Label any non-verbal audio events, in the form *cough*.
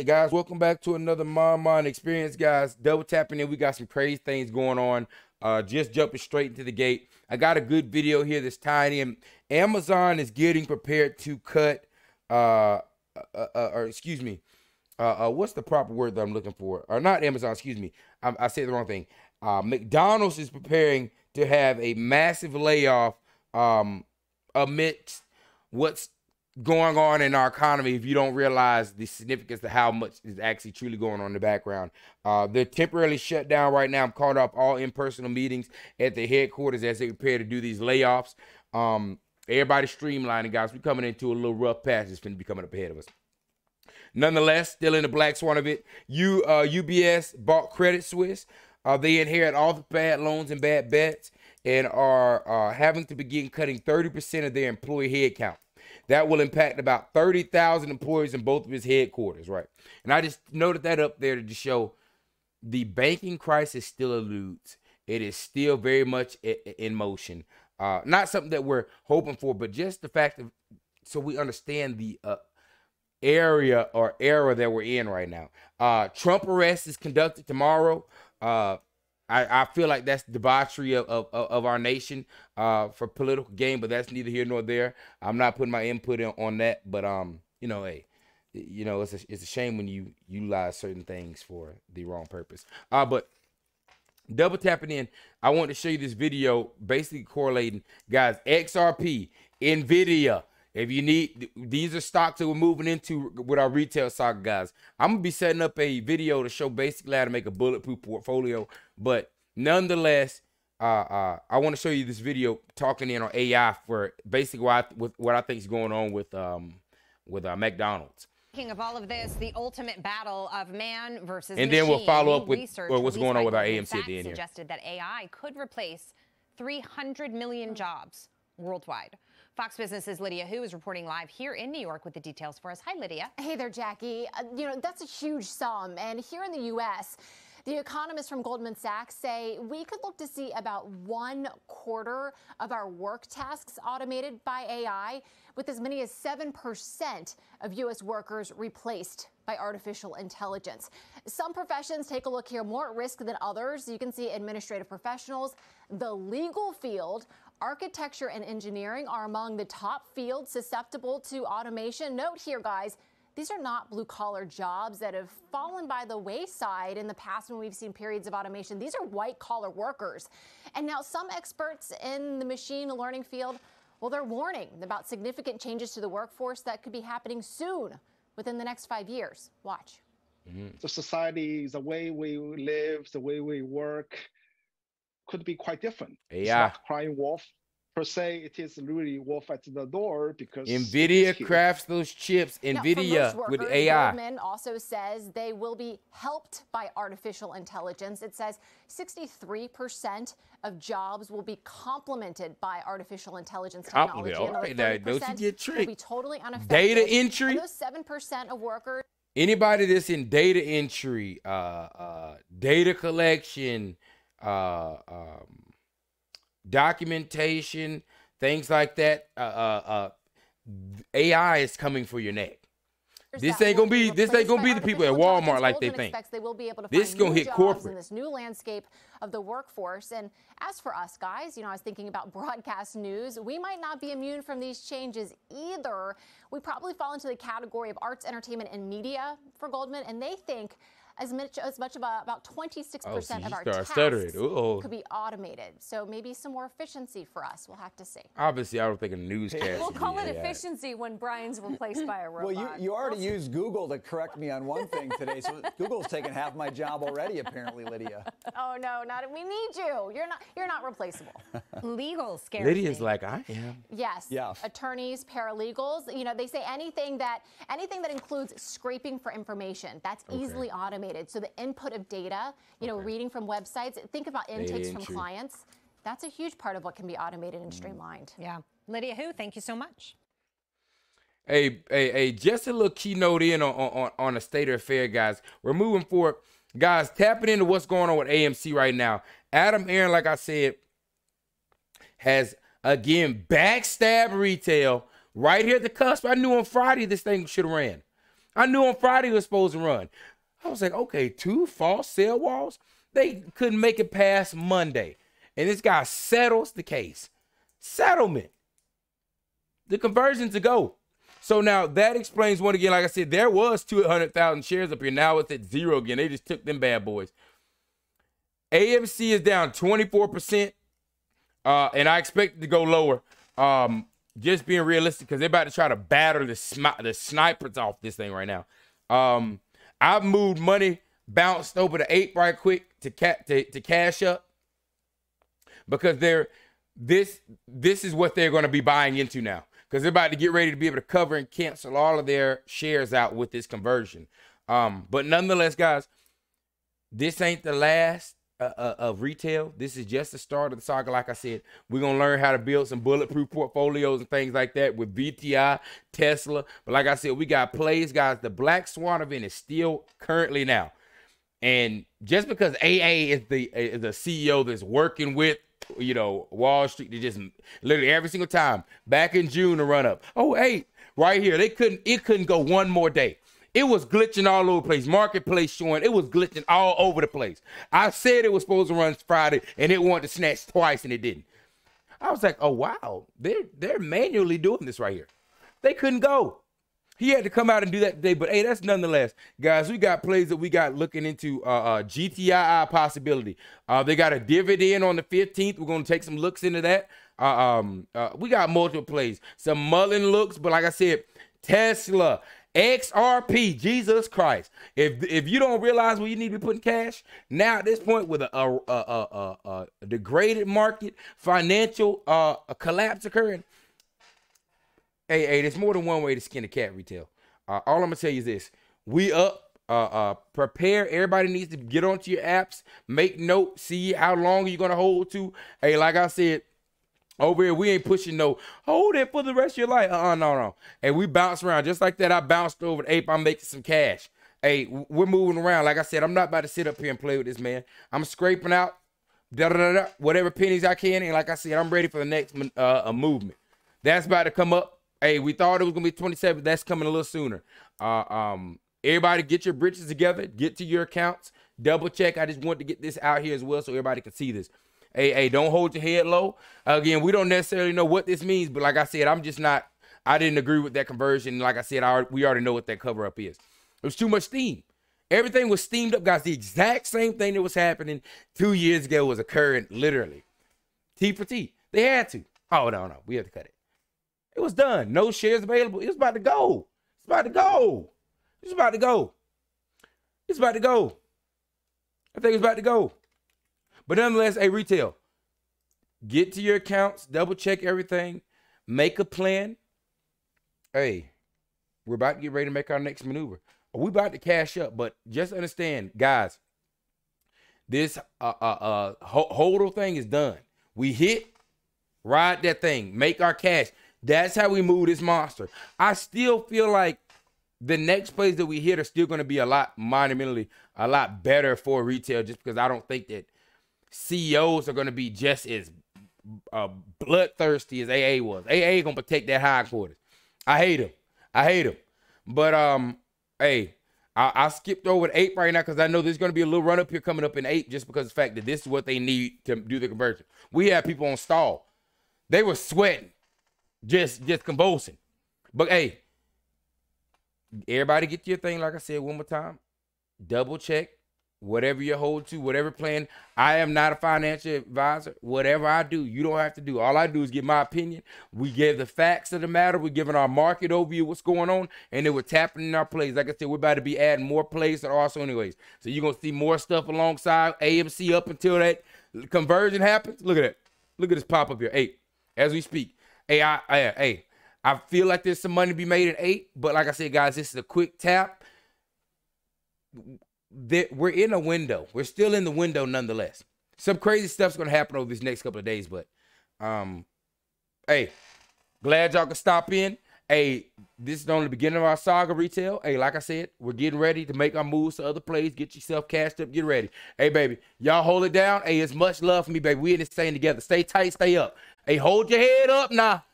Hey guys, welcome back to another Mind Mind Experience, guys. Double tapping in. We got some crazy things going on. Uh, just jumping straight into the gate. I got a good video here that's tied in. Amazon is getting prepared to cut, uh, uh, uh, uh or excuse me, uh, uh, what's the proper word that I'm looking for? Or uh, not Amazon, excuse me. I, I said the wrong thing. Uh, McDonald's is preparing to have a massive layoff um, amidst what's going on in our economy if you don't realize the significance of how much is actually truly going on in the background. Uh, they're temporarily shut down right now. I'm caught off all in-personal meetings at the headquarters as they prepare to do these layoffs. Um, everybody streamlining, guys. We're coming into a little rough patch it going to be coming up ahead of us. Nonetheless, still in the black swan of it. U, uh, UBS bought Credit Suisse. Uh, they inherit all the bad loans and bad bets and are uh, having to begin cutting 30% of their employee headcount. That will impact about 30,000 employees in both of his headquarters, right? And I just noted that up there to show the banking crisis still eludes. It is still very much in motion. Uh, not something that we're hoping for, but just the fact that so we understand the uh, area or era that we're in right now. Uh, Trump arrest is conducted tomorrow. Uh, I, I feel like that's debauchery of, of, of our nation uh, for political gain, but that's neither here nor there. I'm not putting my input in, on that, but um, you know, hey, you know, it's a, it's a shame when you utilize certain things for the wrong purpose. Uh, but double tapping in, I want to show you this video basically correlating, guys, XRP, NVIDIA, if you need, these are stocks that we're moving into with our retail stock guys. I'm gonna be setting up a video to show basically how to make a bulletproof portfolio. But nonetheless, uh, uh, I want to show you this video talking in on AI for basically what I, with, what I think is going on with um, with uh, McDonald's. Speaking of all of this, the ultimate battle of man versus and machine. then we'll follow up with Research, what's going on with our AMC at the end suggested here. that AI could replace 300 million jobs worldwide. Fox Business's Lydia Hu is reporting live here in New York with the details for us. Hi, Lydia. Hey there, Jackie. Uh, you know, that's a huge sum. And here in the U.S., the economists from Goldman Sachs say we could look to see about one quarter of our work tasks automated by AI, with as many as 7% of U.S. workers replaced by artificial intelligence. Some professions take a look here more at risk than others. You can see administrative professionals, the legal field, Architecture and engineering are among the top fields susceptible to automation. Note here, guys, these are not blue collar jobs that have fallen by the wayside in the past when we've seen periods of automation. These are white collar workers. And now some experts in the machine learning field, well, they're warning about significant changes to the workforce that could be happening soon within the next five years. Watch. Mm-hmm. The society, the way we live, the way we work, could be quite different. Yeah. It's not crying wolf per se. It is really wolf at the door because Nvidia crafts those chips. Nvidia workers, with AI. Goldman also says they will be helped by artificial intelligence. It says 63% of jobs will be complemented by artificial intelligence technology. All right, now, don't you get tricked? Will be totally unaffected. Data entry. those seven percent of workers. Anybody that's in data entry, uh, uh, data collection uh, um, documentation, things like that. Uh, uh, uh AI is coming for your neck. this ain't gonna be this ain't gonna be the people at Walmart like they think. They will be able to this gonna hit corporate in this new landscape of the workforce. And as for us guys, you know, I was thinking about *laughs* broadcast news. We might not be immune from these changes either. We probably fall into the category of arts, entertainment, and media for Goldman, and they think as much as much of about 26% so of our tasks could be automated. So maybe some more efficiency for us. We'll have to see. Obviously, I don't think a newscast. we'll call it efficiency when Brian's replaced by a robot. Well, you, you already we'll used Google to correct me on one thing today. So Google's taken half my job already, apparently, Lydia. Oh no, not we need you. You're not you're not replaceable. Legal scary. Lydia's like I am. Yes. Yeah. Attorneys, paralegals. You know, they say anything that anything that includes scraping for information that's okay. easily automated automated. So the input of data, you know, reading from websites, think about intakes data from entry. clients. That's a huge part of what can be automated and streamlined. Mm. Yeah. Lydia Who, thank you so much. Hey, hey, hey, just a little keynote in on, on, on a state of affair, guys. We're moving forward. Guys, tapping into what's going on with AMC right now. Adam Aaron, like I said, has again backstab retail right here at the cusp. I knew on Friday this thing should have ran. I knew on Friday it was supposed to run. I was like, okay, two false cell walls? They couldn't make it past Monday. And this guy settles the case. Settlement. The conversion to go. So now that explains one again. Like I said, there was 200,000 shares up here. Now it's at zero again. They just took them bad boys. AMC is down 24%. Uh, and I expect it to go lower. Um, just being realistic, because they're about to try to batter the, the snipers off this thing right now. Um, I moved money, bounced over to eight right quick to to, to cash up because they're this this is what they're going to be buying into now because they're about to get ready to be able to cover and cancel all of their shares out with this conversion. Um, but nonetheless, guys, this ain't the last uh, uh, of retail. This is just the start of the saga. Like I said, we're gonna learn how to build some bulletproof *laughs* portfolios and things like that with VTI, Tesla. But like I said, we got plays, guys. The Black Swan event is still currently now, and just because AA is the is the CEO that's working with you know Wall Street, they just literally every single time back in June to run up. Oh, hey, right here, they couldn't it couldn't go one more day. It was glitching all over the place. Marketplace showing it was glitching all over the place. I said it was supposed to run Friday, and it wanted to snatch twice, and it didn't. I was like, oh wow, they're they're manually doing this right here. They couldn't go. He had to come out and do that today, but hey, that's nonetheless, guys. We got plays that we got looking into uh, uh GTII possibility. Uh, they got a dividend on the 15th. We're gonna take some looks into that. Uh, um, uh, we got multiple plays, some Mullen looks, but like I said, Tesla XRP, Jesus Christ. If if you don't realize where you need to be putting cash now at this point with a a, a, a, a degraded market, financial uh, collapse occurring, hey hey, there's more than one way to skin a cat. Retail. Uh, all I'm gonna tell you is this: we up. Uh, uh, prepare. Everybody needs to get onto your apps, make note, see how long you're gonna hold to. Hey, like I said, over here, we ain't pushing no hold it for the rest of your life. Uh, uh no, no. And we bounce around just like that. I bounced over the Ape. I'm making some cash. Hey, we're moving around. Like I said, I'm not about to sit up here and play with this man. I'm scraping out da da da, da whatever pennies I can, and like I said, I'm ready for the next uh, movement. That's about to come up. Hey, we thought it was gonna be 27. That's coming a little sooner. Uh, um, everybody, get your britches together. Get to your accounts. Double check. I just want to get this out here as well, so everybody can see this. Hey, hey, don't hold your head low. Again, we don't necessarily know what this means, but like I said, I'm just not. I didn't agree with that conversion. Like I said, I, we already know what that cover up is. It was too much steam. Everything was steamed up, guys. The exact same thing that was happening two years ago was occurring literally. T for T. They had to. Oh no, no, we have to cut it. It was done. No shares available. It was about to go. It's about to go. It's about to go. It's about to go. I think it's about to go. But nonetheless, a hey, retail, get to your accounts, double check everything, make a plan. Hey, we're about to get ready to make our next maneuver. we about to cash up, but just understand, guys, this uh, uh, uh, hold thing is done. We hit, ride that thing, make our cash. That's how we move this monster. I still feel like the next plays that we hit are still going to be a lot monumentally, a lot better for retail, just because I don't think that – CEOs are going to be just as uh, bloodthirsty as AA was. AA going to protect that quarters. I hate him. I hate him. But, um, hey, I, I skipped over to eight right now because I know there's going to be a little run up here coming up in eight just because the fact that this is what they need to do the conversion. We had people on stall. They were sweating, just just convulsing. But hey, everybody get your thing, like I said, one more time. Double check whatever you hold to, whatever plan. I am not a financial advisor. Whatever I do, you don't have to do. All I do is give my opinion. We give the facts of the matter. We're giving our market overview, what's going on, and then we're tapping in our plays. Like I said, we're about to be adding more plays are also anyways. So you're going to see more stuff alongside AMC up until that conversion happens. Look at that. Look at this pop up here. Eight. As we speak. Hey, I, I, uh, hey, I feel like there's some money to be made at eight, but like I said, guys, this is a quick tap that we're in a window. We're still in the window nonetheless. Some crazy stuff's gonna happen over these next couple of days, but um hey, glad y'all could stop in. Hey, this is only the beginning of our saga retail. Hey, like I said, we're getting ready to make our moves to other plays. Get yourself cashed up. Get ready. Hey, baby, y'all hold it down. Hey, it's much love for me, baby. We in this thing together. Stay tight. Stay up. Hey, hold your head up now.